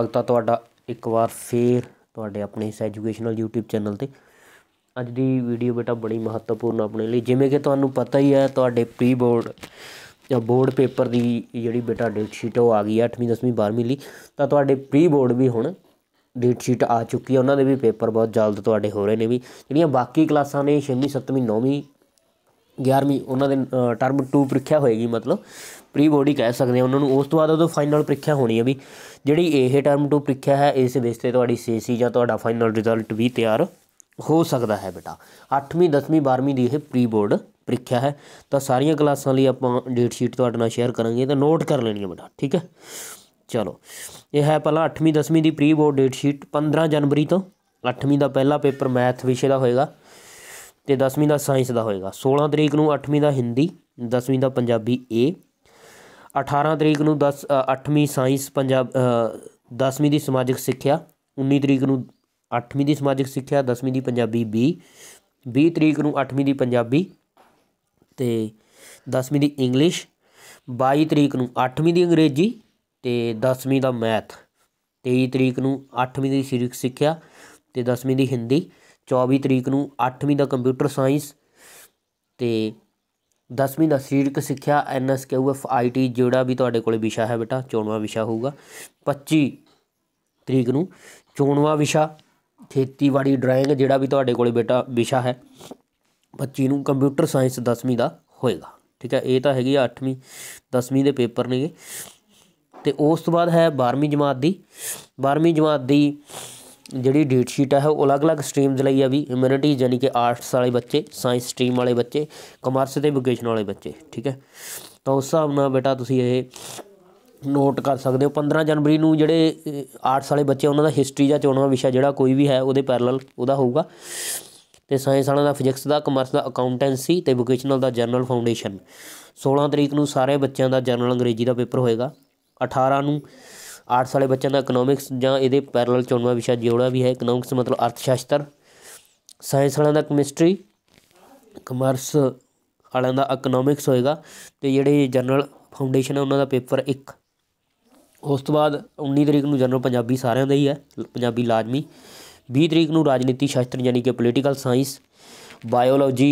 ਅਗਤਾ ਤੁਹਾਡਾ ਇੱਕ ਵਾਰ ਫੇਰ ਤੁਹਾਡੇ ਆਪਣੇ ਇਸ ਐਜੂਕੇਸ਼ਨਲ YouTube ਚੈਨਲ ਤੇ ਅੱਜ ਦੀ ਵੀਡੀਓ ਬੇਟਾ ਬੜੀ ਮਹੱਤਵਪੂਰਨ ਆਪਣੇ ਲਈ ਜਿਵੇਂ ਕਿ ਤੁਹਾਨੂੰ ਪਤਾ ਹੀ ਹੈ ਤੁਹਾਡੇ ਪ੍ਰੀ ਬੋਰਡ ਜਾਂ ਬੋਰਡ ਪੇਪਰ ਦੀ ਜਿਹੜੀ ਬੇਟਾ ਡੇਟ ਸ਼ੀਟ ਉਹ ਆ ਗਈ ਹੈ 8ਵੀਂ 10ਵੀਂ 12ਵੀਂ ਲਈ ਤਾਂ ਤੁਹਾਡੇ ਪ੍ਰੀ ਬੋਰਡ ਵੀ ਹੁਣ ਡੇਟ ਸ਼ੀਟ ਆ ਚੁੱਕੀ ਹੈ ਉਹਨਾਂ ਦੇ ਵੀ ਪੇਪਰ ਬਹੁਤ ਜਲਦ ਤੁਹਾਡੇ ਹੋ ਰਹੇ ਨੇ ਵੀ ਜਿਹੜੀਆਂ ਬਾਕੀ ਕਲਾਸਾਂ ਨੇ 6ਵੀਂ 7ਵੀਂ 9ਵੀਂ 11ਵੀਂ ਉਹਨਾਂ ਦੇ ਟਰਮ 2 ਪ੍ਰੀਖਿਆ ਹੋਏਗੀ ਮਤਲਬ ਪ੍ਰੀ ਬੋਡੀ ਕਹਿ ਸਕਦੇ ਆ ਉਹਨਾਂ ਨੂੰ ਉਸ ਤੋਂ ਬਾਅਦ ਉਹਦਾ ਫਾਈਨਲ ਪ੍ਰੀਖਿਆ ਹੋਣੀ ਹੈ ਵੀ ਜਿਹੜੀ ਇਹ ਟਰਮ 2 ਪ੍ਰੀਖਿਆ ਹੈ ਇਸ ਬੇਸ ਤੇ ਤੁਹਾਡੀ ਸੀਸੀ ਜਾਂ ਤੁਹਾਡਾ ਫਾਈਨਲ ਰਿਜ਼ਲਟ ਵੀ ਤਿਆਰ ਹੋ ਸਕਦਾ ਹੈ ਬੇਟਾ 8ਵੀਂ 10ਵੀਂ 12ਵੀਂ ਦੀ ਇਹ ਪ੍ਰੀ ਬੋਰਡ ਪ੍ਰੀਖਿਆ ਹੈ ਤਾਂ ਸਾਰੀਆਂ ਕਲਾਸਾਂ ਲਈ ਆਪਾਂ ਡੇਟ ਸ਼ੀਟ ਤੁਹਾਡੇ ਨਾਲ ਸ਼ੇਅਰ ਕਰਾਂਗੇ ਤਾਂ ਨੋਟ ਕਰ ਲੈਣੀ ਹੈ ਬੇਟਾ ਠੀਕ ਹੈ ਚਲੋ ਇਹ ਹੈ ਪਹਿਲਾਂ 8ਵੀਂ 10ਵੀਂ ਦੀ ਪ੍ਰੀ ਬੋਰਡ ਡੇਟ ਸ਼ੀਟ 15 ਜਨਵਰੀ ਤੋਂ 8ਵੀਂ ਦਾ ਪਹਿਲਾ ਪੇਪਰ ਮੈਥ ਵਿਸ਼ੇ ਦਾ ਹੋਏਗਾ ਤੇ 10ਵੀਂ ਦਾ ਸਾਇੰਸ ਦਾ ਹੋਏਗਾ 16 ਤਰੀਕ ਨੂੰ 8ਵੀਂ ਦਾ ਹਿੰਦੀ 10ਵੀਂ ਦਾ ਪੰਜਾਬੀ ਏ 18 ਤਰੀਕ ਨੂੰ 10 8ਵੀਂ ਸਾਇੰਸ ਪੰਜਾਬ 10ਵੀਂ ਦੀ ਸਮਾਜਿਕ ਸਿੱਖਿਆ 19 ਤਰੀਕ ਨੂੰ 8ਵੀਂ ਦੀ ਸਮਾਜਿਕ ਸਿੱਖਿਆ 10ਵੀਂ ਦੀ ਪੰਜਾਬੀ B 20 ਤਰੀਕ ਨੂੰ 8ਵੀਂ ਦੀ ਪੰਜਾਬੀ ਤੇ 10ਵੀਂ ਦੀ ਇੰਗਲਿਸ਼ 22 ਤਰੀਕ ਨੂੰ 8ਵੀਂ ਦੀ ਅੰਗਰੇਜ਼ੀ ਤੇ 10ਵੀਂ ਦਾ ਮੈਥ 23 ਤਰੀਕ ਨੂੰ 8ਵੀਂ ਦੀ ਸਰੀਰਕ ਸਿੱਖਿਆ ਤੇ 10ਵੀਂ ਦੀ ਹਿੰਦੀ 24 ਤਰੀਕ ਨੂੰ 8ਵੀਂ ਦਾ ਕੰਪਿਊਟਰ ਸਾਇੰਸ ਤੇ ਦਸਵੀਂ ਦਾ ਸਰੀਰਕ ਸਿੱਖਿਆ N S F I T ਜਿਹੜਾ ਵੀ ਤੁਹਾਡੇ ਕੋਲ ਵਿਸ਼ਾ ਹੈ ਬੇਟਾ ਚੋਣਵਾ ਵਿਸ਼ਾ ਹੋਊਗਾ 25 ਤਰੀਕ ਨੂੰ ਚੋਣਵਾ ਵਿਸ਼ਾ ਖੇਤੀਬਾੜੀ ਡਰਾਇੰਗ ਜਿਹੜਾ ਵੀ ਤੁਹਾਡੇ ਕੋਲ ਬੇਟਾ ਵਿਸ਼ਾ ਹੈ 25 ਨੂੰ ਕੰਪਿਊਟਰ ਸਾਇੰਸ 10ਵੀਂ ਦਾ ਹੋਏਗਾ ਠੀਕ ਹੈ ਇਹ ਤਾਂ ਹੈਗੀ 8ਵੀਂ 10ਵੀਂ ਦੇ ਪੇਪਰ ਨੇਗੇ ਤੇ ਉਸ ਤੋਂ ਬਾਅਦ ਹੈ 12ਵੀਂ ਜਮਾਤ ਦੀ 12ਵੀਂ ਜਮਾਤ ਦੀ ਜਿਹੜੀ ਡੇਟ ਸ਼ੀਟ ਹੈ ਉਹ ਅਲੱਗ-ਅਲੱਗ ਸਟ੍ਰੀਮਸ ਲਈ ਆ ਵੀ ਹਿਊਮੈਨਿਟੀ ਯਾਨੀ ਕਿ ਆਰਟਸ ਵਾਲੇ ਬੱਚੇ ਸਾਇੰਸ ਸਟਰੀਮ ਵਾਲੇ ਬੱਚੇ ਕਮਰਸ ਤੇ ਵੋਕੇਸ਼ਨ ਵਾਲੇ ਬੱਚੇ ਠੀਕ ਹੈ ਤਾਂ ਉਸ ਹਿਸਾਬ ਨਾਲ ਬੇਟਾ ਤੁਸੀਂ ਇਹ ਨੋਟ ਕਰ ਸਕਦੇ ਹੋ 15 ਜਨਵਰੀ ਨੂੰ ਜਿਹੜੇ ਆਰਟਸ ਵਾਲੇ ਬੱਚੇ ਉਹਨਾਂ ਦਾ ਹਿਸਟਰੀ ਜਾਂ ਚੋਣਵਾਂ ਵਿਸ਼ਾ ਜਿਹੜਾ ਕੋਈ ਵੀ ਹੈ ਉਹਦੇ ਪੈਰਲਲ ਉਹਦਾ ਹੋਊਗਾ ਤੇ ਸਾਇੰਸ ਵਾਲਿਆਂ ਦਾ ਫਿਜ਼ਿਕਸ ਦਾ ਕਮਰਸ ਦਾ ਅਕਾਊਂਟੈਂਸੀ ਤੇ ਵੋਕੇਸ਼ਨਲ ਦਾ ਜਨਰਲ ਫਾਊਂਡੇਸ਼ਨ 16 ਤਰੀਕ ਨੂੰ ਸਾਰੇ ਬੱਚਿਆਂ ਦਾ ਜਨਰਲ ਅੰਗਰੇਜ਼ੀ ਦਾ ਪੇਪਰ ਹੋਏਗਾ 18 ਨੂੰ ਆਰਟਸ ਵਾਲੇ ਬੱਚਿਆਂ ਦਾ ਇਕਨੋਮਿਕਸ ਜਾਂ ਇਹਦੇ ਪੈਰਲਲ ਚੋਣਵਾ ਵਿਸ਼ਾ ਜੋੜਾ ਵੀ ਹੈ ਇਕਨੋਮਿਕਸ ਮਤਲਬ ਅਰਥ ਸ਼ਾਸਤਰ ਸਾਇੰਸ ਵਾਲਿਆਂ ਦਾ ਕੈਮਿਸਟਰੀ ਕਮਰਸ ਵਾਲਿਆਂ ਦਾ ਇਕਨੋਮਿਕਸ ਹੋਏਗਾ ਤੇ ਜਿਹੜੇ ਜਨਰਲ ਫਾਊਂਡੇਸ਼ਨ ਹੈ ਉਹਨਾਂ ਦਾ ਪੇਪਰ 1 ਉਸ ਤੋਂ ਬਾਅਦ 19 ਤਰੀਕ ਨੂੰ ਜਨਰਲ ਪੰਜਾਬੀ ਸਾਰਿਆਂ ਦਾ ਹੀ ਹੈ ਪੰਜਾਬੀ ਲਾਜ਼ਮੀ 20 ਤਰੀਕ ਨੂੰ ਰਾਜਨੀਤੀ ਸ਼ਾਸਤਰ ਯਾਨੀ ਕਿ political science biology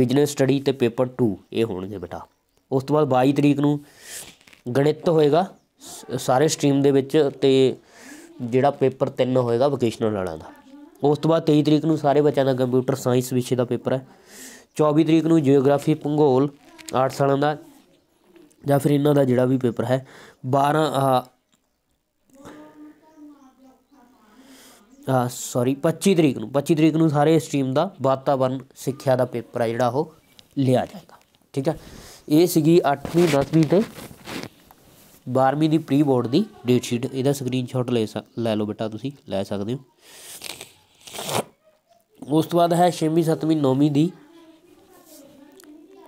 business study ਤੇ ਪੇਪਰ 2 ਇਹ ਹੋਣਗੇ ਬੇਟਾ ਉਸ ਤੋਂ ਬਾਅਦ 22 ਤਰੀਕ ਨੂੰ ਗਣਿਤ ਹੋਏਗਾ ਸਾਰੇ ਸਟ੍ਰੀਮ ਦੇ ਵਿੱਚ ਤੇ ਜਿਹੜਾ ਪੇਪਰ 3 ਹੋਏਗਾ ਵੋਕੇਸ਼ਨਲ ਵਾਲਾ ਦਾ ਉਸ ਤੋਂ ਬਾਅਦ 23 ਤਰੀਕ ਨੂੰ ਸਾਰੇ ਬੱਚਿਆਂ ਦਾ ਕੰਪਿਊਟਰ ਸਾਇੰਸ ਵਿਸ਼ੇ ਦਾ ਪੇਪਰ ਹੈ 24 ਤਰੀਕ ਨੂੰ ਜੀਓਗ੍ਰਾਫੀ ਭੂਗੋਲ 8 ਸਾਲਾਂ ਦਾ ਜਾਂ ਫਿਰ ਇਹਨਾਂ ਦਾ ਜਿਹੜਾ ਵੀ ਪੇਪਰ ਹੈ 12 ਆ ਸੌਰੀ 25 ਤਰੀਕ ਨੂੰ 25 ਤਰੀਕ ਨੂੰ ਸਾਰੇ ਸਟ੍ਰੀਮ ਦਾ ਵਾਤਾਵਰਣ ਸਿੱਖਿਆ ਦਾ ਪੇਪਰ ਹੈ ਜਿਹੜਾ ਉਹ ਲਿਆ ਜਾਏਗਾ ਠੀਕ ਹੈ ਇਹ ਸੀਗੀ 8ਵੀਂ 10ਵੀਂ ਤੇ 12ਵੀਂ ਦੀ ਪ੍ਰੀ ਬੋਰਡ ਦੀ ਡੇਟ ਸ਼ੀਟ ਇਹਦਾ ਸਕਰੀਨਸ਼ਾਟ ਲੈ ਲੈ ਲਓ ਬੇਟਾ ਤੁਸੀਂ ਲੈ ਸਕਦੇ ਹੋ ਉਸ ਤੋਂ ਬਾਅਦ ਹੈ 6ਵੀਂ 7ਵੀਂ 9ਵੀਂ ਦੀ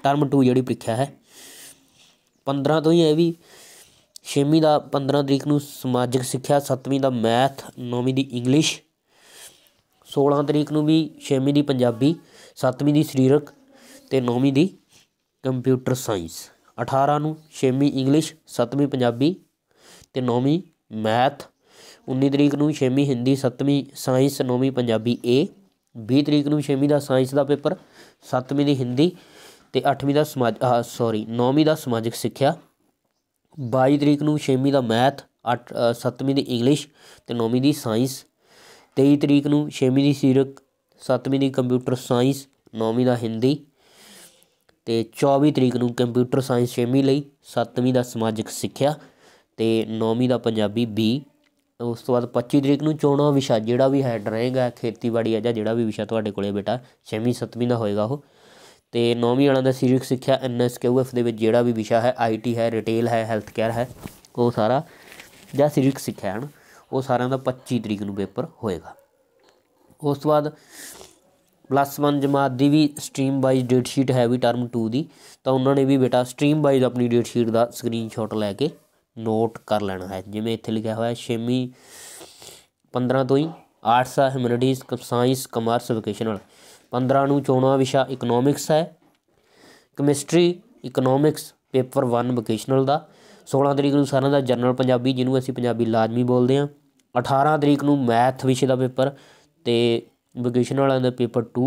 ਟਰਮ 2 ਜਿਹੜੀ ਪ੍ਰੀਖਿਆ ਹੈ 15 ਤੋਂ ਹੀ ਇਹ ਵੀ 6ਵੀਂ ਦਾ 15 ਤਰੀਕ ਨੂੰ ਸਮਾਜਿਕ ਸਿੱਖਿਆ 7ਵੀਂ ਦਾ ਮੈਥ 9ਵੀਂ ਦੀ ਇੰਗਲਿਸ਼ 16 ਤਰੀਕ ਨੂੰ ਵੀ 6ਵੀਂ ਦੀ ਪੰਜਾਬੀ 7ਵੀਂ ਦੀ ਸਰੀਰਕ ਤੇ 9ਵੀਂ ਦੀ ਕੰਪਿਊਟਰ ਸਾਇੰਸ 18 ਨੂੰ 6ਵੀਂ ਇੰਗਲਿਸ਼ 7ਵੀਂ ਪੰਜਾਬੀ ਤੇ 9ਵੀਂ ਮੈਥ 19 ਤਰੀਕ ਨੂੰ 6ਵੀਂ ਹਿੰਦੀ 7ਵੀਂ ਸਾਇੰਸ 9ਵੀਂ ਪੰਜਾਬੀ ਏ 20 ਤਰੀਕ ਨੂੰ 6ਵੀਂ ਦਾ ਸਾਇੰਸ ਦਾ ਪੇਪਰ 7ਵੀਂ ਦੀ ਹਿੰਦੀ ਤੇ 8ਵੀਂ ਦਾ ਸਮਾਜ ਸੌਰੀ 9ਵੀਂ ਦਾ ਸਮਾਜਿਕ ਸਿੱਖਿਆ 22 ਤਰੀਕ ਨੂੰ 6ਵੀਂ ਦਾ ਮੈਥ 8 7ਵੀਂ ਦੀ ਇੰਗਲਿਸ਼ ਤੇ 9ਵੀਂ ਦੀ ਸਾਇੰਸ 23 ਤਰੀਕ ਨੂੰ 6ਵੀਂ ਦੀ ਸਿਰਕ 7ਵੀਂ ਦੀ ਕੰਪਿਊਟਰ ਸਾਇੰਸ 9ਵੀਂ ਦਾ ਹਿੰਦੀ ਤੇ 24 ਤਰੀਕ ਨੂੰ ਕੰਪਿਊਟਰ ਸਾਇੰਸ ਛੇਵੀਂ ਲਈ 7ਵੀਂ ਦਾ ਸਮਾਜਿਕ ਸਿੱਖਿਆ ਤੇ 9ਵੀਂ ਦਾ ਪੰਜਾਬੀ ਬੀ ਉਸ ਤੋਂ ਬਾਅਦ 25 ਤਰੀਕ ਨੂੰ ਚੋਣਾਂ ਵਿਸ਼ਾ ਜਿਹੜਾ ਵੀ ਹੈਡ ਰਹੇਗਾ ਖੇਤੀਬਾੜੀ ਆ ਜਾਂ ਜਿਹੜਾ ਵੀ ਵਿਸ਼ਾ ਤੁਹਾਡੇ ਕੋਲੇ ਬੇਟਾ 6ਵੀਂ 7ਵੀਂ ਦਾ ਹੋਏਗਾ ਉਹ ਤੇ 9ਵੀਂ ਵਾਲਾ ਦਾ ਸਰੀਰਕ ਸਿੱਖਿਆ ਐਨਐਸਕੇਯੂਐਫ ਦੇ ਵਿੱਚ ਜਿਹੜਾ ਵੀ ਵਿਸ਼ਾ ਹੈ ਆਈਟੀ ਹੈ ਰਿਟੇਲ ਹੈ ਹੈਲਥ ਕੇਅਰ ਹੈ ਉਹ ਸਾਰਾ ਜਾਂ ਸਰੀਰਕ ਸਿੱਖਿਆ ਹਨ ਉਹ ਸਾਰਿਆਂ ਦਾ 25 ਤਰੀਕ ਨੂੰ ਪੇਪਰ ਹੋਏਗਾ ਉਸ ਤੋਂ ਬਾਅਦ ਪਲੱਸ 1 ਜਮਾਤ ਦੀ ਵੀ ਸਟਰੀਮ ਵਾਈਜ਼ ਡੇਟ ਸ਼ੀਟ ਹੈ ਵੀ ਟਰਮ 2 ਦੀ ਤਾਂ ਉਹਨਾਂ ਨੇ ਵੀ ਬੇਟਾ ਸਟਰੀਮ ਵਾਈਜ਼ ਆਪਣੀ ਡੇਟ ਸ਼ੀਟ ਦਾ ਸਕਰੀਨਸ਼ਾਟ ਲੈ ਕੇ ਨੋਟ ਕਰ ਲੈਣਾ ਹੈ ਜਿਵੇਂ ਇੱਥੇ ਲਿਖਿਆ ਹੋਇਆ 6ਵੀਂ 15 ਤੋਂ ਹੀ ਆਰਟਸ ਆ ਹਿਊਮੈਨਿਟੀਜ਼ ਸਾਇੰਸ ਕਮਰਸ ਵੋਕੇਸ਼ਨਲ 15 ਨੂੰ ਚੋਣਾ ਵਿਸ਼ਾ ਇਕਨੋਮਿਕਸ ਹੈ ਕੈਮਿਸਟਰੀ ਇਕਨੋਮਿਕਸ ਪੇਪਰ 1 ਵੋਕੇਸ਼ਨਲ ਦਾ 16 ਤਰੀਕ ਨੂੰ ਸਾਰਿਆਂ ਦਾ ਜਨਰਲ ਪੰਜਾਬੀ ਜਿਹਨੂੰ ਅਸੀਂ ਪੰਜਾਬੀ ਲਾਜ਼ਮੀ ਬੋਲਦੇ ਹਾਂ 18 ਤਰੀਕ ਨੂੰ ਮੈਥ ਵਿਸ਼ੇ ਦਾ ਪੇਪਰ ਤੇ ਵੋਕੇਸ਼ਨ ਵਾਲਿਆਂ ਦਾ ਪੇਪਰ 2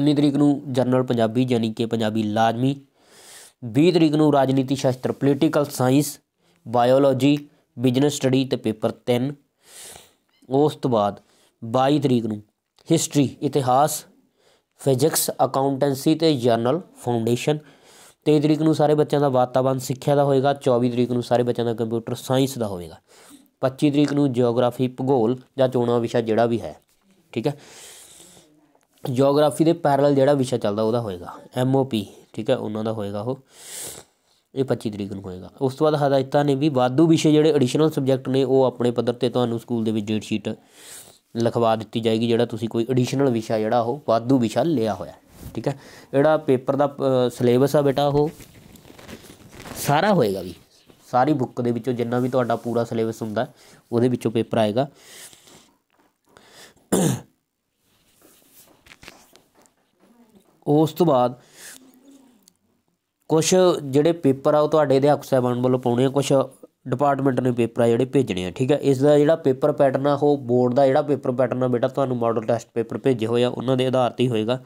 19 ਤਰੀਕ ਨੂੰ ਜਰਨਲ ਪੰਜਾਬੀ ਯਾਨੀ ਕਿ ਪੰਜਾਬੀ ਲਾਜ਼ਮੀ 20 ਤਰੀਕ ਨੂੰ ਰਾਜਨੀਤੀ ਸ਼ਾਸਤਰ political science biology business study ਤੇ ਪੇਪਰ 3 ਉਸ ਤੋਂ ਬਾਅਦ 22 ਤਰੀਕ ਨੂੰ ਹਿਸਟਰੀ ਇਤਿਹਾਸ ਫਿਜ਼ਿਕਸ ਅਕਾਊਂਟੈਂਸੀ ਤੇ ਜਰਨਲ ਫਾਊਂਡੇਸ਼ਨ 23 ਤਰੀਕ ਨੂੰ ਸਾਰੇ ਬੱਚਿਆਂ ਦਾ ਵਾਤਾਵਰਣ ਸਿੱਖਿਆ ਦਾ ਹੋਏਗਾ 24 ਤਰੀਕ ਨੂੰ ਸਾਰੇ ਬੱਚਿਆਂ ਦਾ ਕੰਪਿਊਟਰ ਸਾਇੰਸ ਦਾ ਹੋਵੇਗਾ 25 ਤਰੀਕ ਨੂੰ ਜੀਓਗ੍ਰਾਫੀ ਭੂਗੋਲ ਜਾਂ ਚੋਣਾਂ ਵਿਸ਼ਾ ਜਿਹੜਾ ਵੀ ਹੈ ਠੀਕ ਹੈ ਜੀਓਗ੍ਰਾਫੀ ਦੇ ਪੈਰਲਲ ਜਿਹੜਾ ਵਿਸ਼ਾ ਚੱਲਦਾ ਉਹਦਾ ਹੋਏਗਾ ਐਮਓਪੀ ਠੀਕ ਹੈ ਉਹਨਾਂ ਦਾ ਹੋਏਗਾ ਉਹ ਇਹ 25 ਤਰੀਕ ਨੂੰ ਹੋਏਗਾ ਉਸ ਤੋਂ ਬਾਅਦ ਹਦਾਇਤਾਂ ਨੇ ਵੀ ਵਾਧੂ ਵਿਸ਼ੇ ਜਿਹੜੇ ਐਡੀਸ਼ਨਲ ਸਬਜੈਕਟ ਨੇ ਉਹ ਆਪਣੇ ਪੱਧਰ ਤੇ ਤੁਹਾਨੂੰ ਸਕੂਲ ਦੇ ਵਿੱਚ ਡੇਟ ਸ਼ੀਟ ਲਿਖਵਾ ਦਿੱਤੀ ਜਾਏਗੀ ਜਿਹੜਾ ਤੁਸੀਂ ਕੋਈ ਐਡੀਸ਼ਨਲ ਵਿਸ਼ਾ ਜਿਹੜਾ ਉਹ ਵਾਧੂ ਵਿਸ਼ਾ ਲਿਆ ਹੋਇਆ ਠੀਕ ਹੈ ਜਿਹੜਾ ਪੇਪਰ ਦਾ ਸਿਲੇਬਸ ਆ ਬੇਟਾ ਉਹ ਸਾਰਾ ਹੋਏਗਾ ਵੀ ਸਾਰੀ ਬੁੱਕ ਦੇ ਵਿੱਚੋਂ ਜਿੰਨਾ ਵੀ ਤੁਹਾਡਾ ਪੂਰਾ ਸਿਲੇਬਸ ਹੁੰਦਾ ਉਹਦੇ ਵਿੱਚੋਂ ਪੇਪਰ ਆਏਗਾ ਉਸ ਤੋਂ ਬਾਅਦ ਕੁਝ ਜਿਹੜੇ ਪੇਪਰ ਆ ਉਹ ਤੁਹਾਡੇ ਅਧਿਆਪਕ ਸਾਹਿਬਾਨ ਵੱਲੋਂ ਪਾਉਣੇ ਆ ਕੁਝ ਡਿਪਾਰਟਮੈਂਟ ਨੇ ਪੇਪਰ ਆ ਜਿਹੜੇ ਭੇਜਣੇ ਆ ਠੀਕ ਆ ਇਸ ਦਾ ਜਿਹੜਾ ਪੇਪਰ ਪੈਟਰਨ ਆ ਉਹ ਬੋਰਡ ਦਾ ਜਿਹੜਾ ਪੇਪਰ ਪੈਟਰਨ ਆ ਬੇਟਾ ਤੁਹਾਨੂੰ ਮਾਡਲ ਟੈਸਟ ਪੇਪਰ ਭੇਜੇ ਹੋਏ ਆ ਉਹਨਾਂ ਦੇ ਆਧਾਰ ਤੇ ਹੀ ਹੋਏਗਾ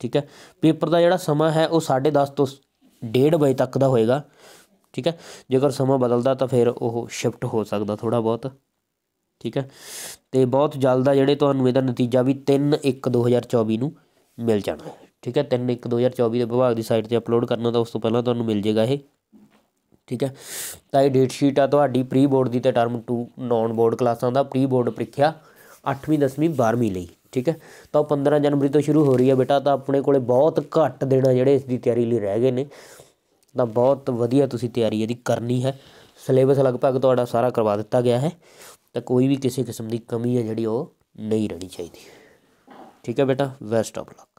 ਠੀਕ ਹੈ ਪੇਪਰ ਦਾ ਜਿਹੜਾ ਸਮਾਂ ਹੈ ਉਹ 10:30 ਤੋਂ 1:30 ਵਜੇ ਤੱਕ ਦਾ ਹੋਏਗਾ ਠੀਕ ਹੈ ਜੇਕਰ ਸਮਾਂ ਬਦਲਦਾ ਤਾਂ ਫਿਰ ਉਹ ਸ਼ਿਫਟ ਹੋ ਸਕਦਾ ਥੋੜਾ ਬਹੁਤ ਠੀਕ ਹੈ ਤੇ ਬਹੁਤ ਜਲਦ ਆ ਜਿਹੜੇ ਤੁਹਾਨੂੰ ਇਹਦਾ ਨਤੀਜਾ ਵੀ 3 1 2024 ਨੂੰ ਮਿਲ ਜਾਣਾ ਹੈ ਠੀਕ ਹੈ 3 1 2024 ਦੇ ਵਿਭਾਗ ਦੀ ਸਾਈਟ ਤੇ ਅਪਲੋਡ ਕਰਨਾ ਤਾਂ ਉਸ ਤੋਂ ਪਹਿਲਾਂ ਤੁਹਾਨੂੰ ਮਿਲ ਜੇਗਾ ਇਹ ਠੀਕ ਹੈ ਤਾਂ ਇਹ ਡੇਟ ਸ਼ੀਟ ਆ ਤੁਹਾਡੀ ਪ੍ਰੀ ਬੋਰਡ ਦੀ ਤੇ ਟਰਮ 2 ਨਾਨ ਬੋਰਡ ਕਲਾਸਾਂ ਦਾ ਪ੍ਰੀ ਬੋਰਡ ਪ੍ਰੀਖਿਆ 8ਵੀਂ 10ਵੀਂ 12ਵੀਂ ਲਈ ਠੀਕ ਹੈ ਤਾਂ 15 ਜਨਵਰੀ ਤੋਂ ਸ਼ੁਰੂ ਹੋ ਰਹੀ ਹੈ ਬੇਟਾ ਤਾਂ ਆਪਣੇ ਕੋਲੇ ਬਹੁਤ ਘੱਟ ਦਿਨ ਜਿਹੜੇ ਇਸ ਦੀ ਤਿਆਰੀ ਲਈ ਰਹਿ ਗਏ ਨੇ ਤਾਂ ਬਹੁਤ ਵਧੀਆ ਤੁਸੀਂ ਤਿਆਰੀ ਇਹਦੀ ਕਰਨੀ ਹੈ ਸਿਲੇਬਸ ਲਗਭਗ ਤੁਹਾਡਾ ਸਾਰਾ ਕਰਵਾ ਦਿੱਤਾ ਗਿਆ ਹੈ ਤਾਂ ਕੋਈ ਵੀ ਕਿਸੇ ਕਿਸਮ ਦੀ ਕਮੀ ਹੈ ਜਿਹੜੀ ਉਹ ਨਹੀਂ ਰਹਿਣੀ ਚਾਹੀਦੀ ਠੀਕ ਹੈ ਬੇਟਾ ਬੈਸਟ ਆਫ ਲੱਕ